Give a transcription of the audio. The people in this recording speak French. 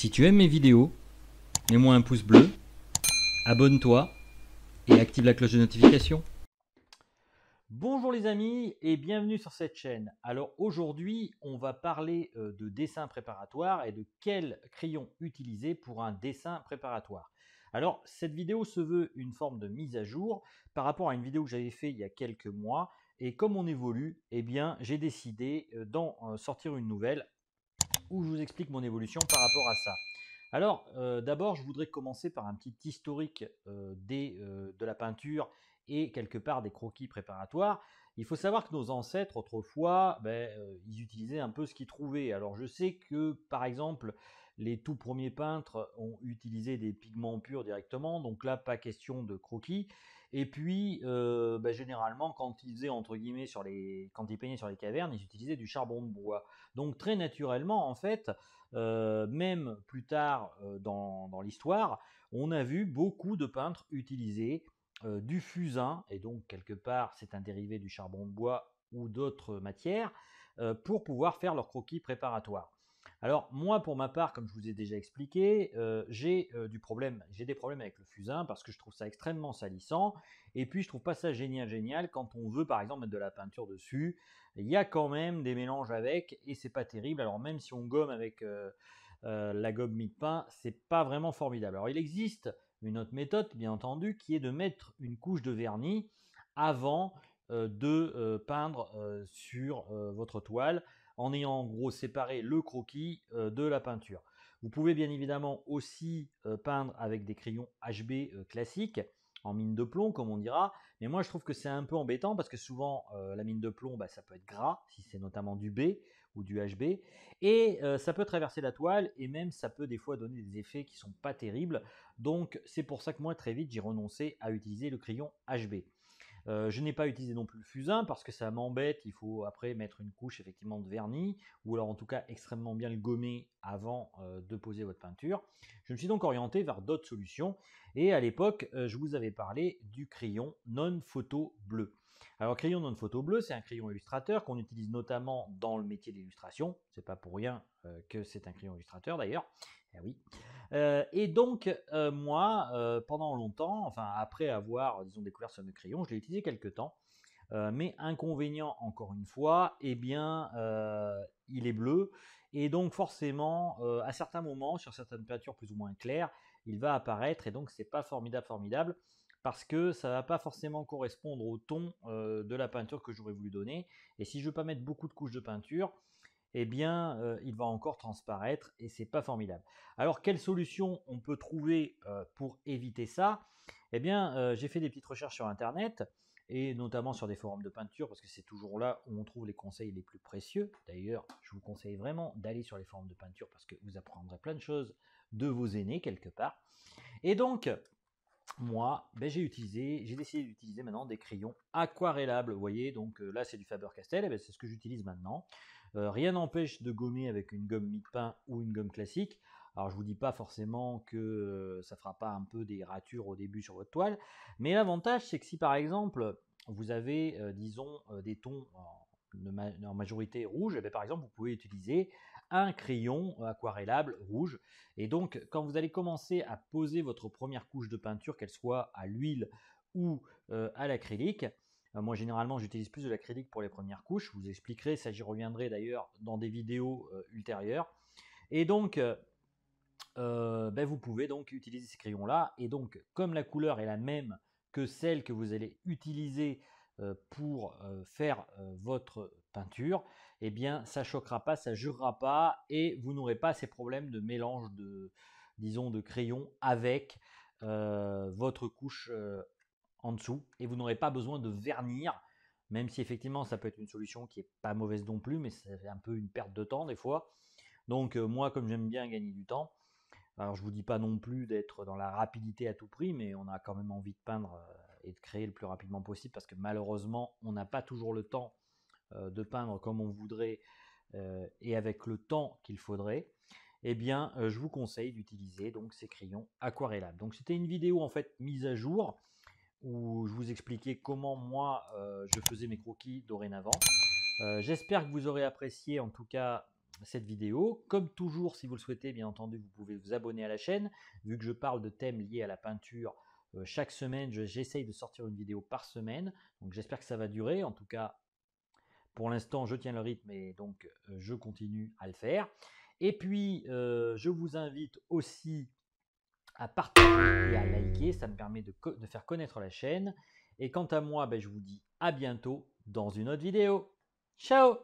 Si tu aimes mes vidéos, mets-moi un pouce bleu, abonne-toi et active la cloche de notification. Bonjour les amis et bienvenue sur cette chaîne. Alors aujourd'hui, on va parler euh, de dessin préparatoire et de quel crayon utiliser pour un dessin préparatoire. Alors cette vidéo se veut une forme de mise à jour par rapport à une vidéo que j'avais fait il y a quelques mois et comme on évolue, eh bien j'ai décidé euh, d'en euh, sortir une nouvelle où je vous explique mon évolution par rapport à ça. Alors, euh, d'abord, je voudrais commencer par un petit historique euh, des, euh, de la peinture et quelque part des croquis préparatoires. Il faut savoir que nos ancêtres, autrefois, ben, ils utilisaient un peu ce qu'ils trouvaient. Alors, je sais que, par exemple, les tout premiers peintres ont utilisé des pigments purs directement, donc là, pas question de croquis. Et puis, euh, bah, généralement, quand ils faisaient, entre guillemets, sur les, quand ils peignaient sur les cavernes, ils utilisaient du charbon de bois. Donc, très naturellement, en fait, euh, même plus tard euh, dans, dans l'histoire, on a vu beaucoup de peintres utiliser du fusain, et donc quelque part, c'est un dérivé du charbon de bois ou d'autres matières, pour pouvoir faire leurs croquis préparatoires. Alors moi, pour ma part, comme je vous ai déjà expliqué, euh, j'ai euh, du problème, j'ai des problèmes avec le fusain parce que je trouve ça extrêmement salissant. Et puis je trouve pas ça génial, génial quand on veut par exemple mettre de la peinture dessus. Il y a quand même des mélanges avec et c'est pas terrible. Alors même si on gomme avec euh, la gomme mi-pain, c'est pas vraiment formidable. Alors il existe une autre méthode, bien entendu, qui est de mettre une couche de vernis avant de peindre sur votre toile en ayant en gros séparé le croquis euh, de la peinture. Vous pouvez bien évidemment aussi euh, peindre avec des crayons HB euh, classiques en mine de plomb, comme on dira. Mais moi, je trouve que c'est un peu embêtant parce que souvent, la mine de plomb, bah, ça peut être gras, si c'est notamment du B ou du HB. Et ça peut traverser la toile et même ça peut des fois donner des effets qui sont pas terribles. Donc, c'est pour ça que moi, très vite, j'ai renoncé à utiliser le crayon HB. Euh, je n'ai pas utilisé non plus le fusain parce que ça m'embête. Il faut après mettre une couche effectivement de vernis ou alors en tout cas extrêmement bien le gommer avant euh, de poser votre peinture. Je me suis donc orienté vers d'autres solutions et à l'époque euh, je vous avais parlé du crayon non photo bleu. Alors crayon non photo bleu, c'est un crayon illustrateur qu'on utilise notamment dans le métier d'illustration. C'est pas pour rien que c'est un crayon illustrateur d'ailleurs. Eh oui. Euh, et donc, euh, moi, euh, pendant longtemps, enfin, après avoir, découvert ce crayon, je l'ai utilisé quelques temps. mais inconvénient, encore une fois, eh bien, il est bleu. Et donc, forcément, à certains moments, sur certaines peintures plus ou moins claires, il va apparaître. Et donc, c'est pas formidable, formidable parce que ça va pas forcément correspondre au ton de la peinture que j'aurais voulu donner. Et si je veux pas mettre beaucoup de couches de peinture, eh bien, euh, il va encore transparaître et c'est pas formidable. Alors, quelle solution on peut trouver euh, pour éviter ça Eh bien, euh, j'ai fait des petites recherches sur Internet et notamment sur des forums de peinture parce que c'est toujours là où on trouve les conseils les plus précieux. D'ailleurs, je vous conseille vraiment d'aller sur les forums de peinture parce que vous apprendrez plein de choses de vos aînés quelque part. Et donc, moi, ben, j'ai utilisé, j'ai décidé d'utiliser maintenant des crayons aquarellables. Vous voyez, donc euh, là c'est du Faber-Castell, eh ben, c'est ce que j'utilise maintenant. Euh, rien n'empêche de gommer avec une gomme mi-pain ou une gomme classique. Alors je vous dis pas forcément que ça euh, ça fera pas un peu des ratures au début sur votre toile, mais l'avantage c'est que si par exemple vous avez, disons, des tons en, majorité rouge, eh ben, par exemple vous pouvez utiliser un crayon euh, aquarellable rouge. Et donc, quand vous allez commencer à poser votre première couche de peinture, qu'elle soit à l'huile ou euh, à l'acrylique, euh, moi généralement j'utilise plus de l'acrylique pour les premières couches, vous expliquerez ça j'y reviendrai d'ailleurs dans des vidéos ultérieures. Et donc, ben, vous pouvez donc utiliser ces crayons-là. Et donc, comme la couleur est la même que celle que vous allez utiliser euh, pour euh, faire euh, votre peinture, eh bien ça choquera pas, ça jurera pas et vous n'aurez pas ces problèmes de mélange de, disons, de crayon avec votre couche en dessous et vous n'aurez pas besoin de vernir, même si effectivement ça peut être une solution qui est pas mauvaise non plus, mais c'est un peu une perte de temps des fois. Donc moi, comme j'aime bien gagner du temps, alors je vous dis pas non plus d'être dans la rapidité à tout prix, mais on a quand même envie de peindre et de créer le plus rapidement possible parce que malheureusement, on n'a pas toujours le temps euh, de peindre comme on voudrait euh, et avec le temps qu'il faudrait, eh bien, euh, je vous conseille d'utiliser donc ces crayons aquarellables. Donc, c'était une vidéo en fait mise à jour où je vous expliquais comment moi je faisais mes croquis dorénavant. J'espère que vous aurez apprécié en tout cas cette vidéo. Comme toujours, si vous le souhaitez, bien entendu, vous pouvez vous abonner à la chaîne. Vu que je parle de thèmes liés à la peinture, euh, chaque semaine, j'essaye de sortir une vidéo par semaine. Donc j'espère que ça va durer. En tout cas, pour l'instant, je tiens le rythme et donc euh, je continue à le faire. Et puis, euh, je vous invite aussi à partager et à liker. Ça me permet de, faire connaître la chaîne. Et quant à moi, ben, je vous dis à bientôt dans une autre vidéo. Ciao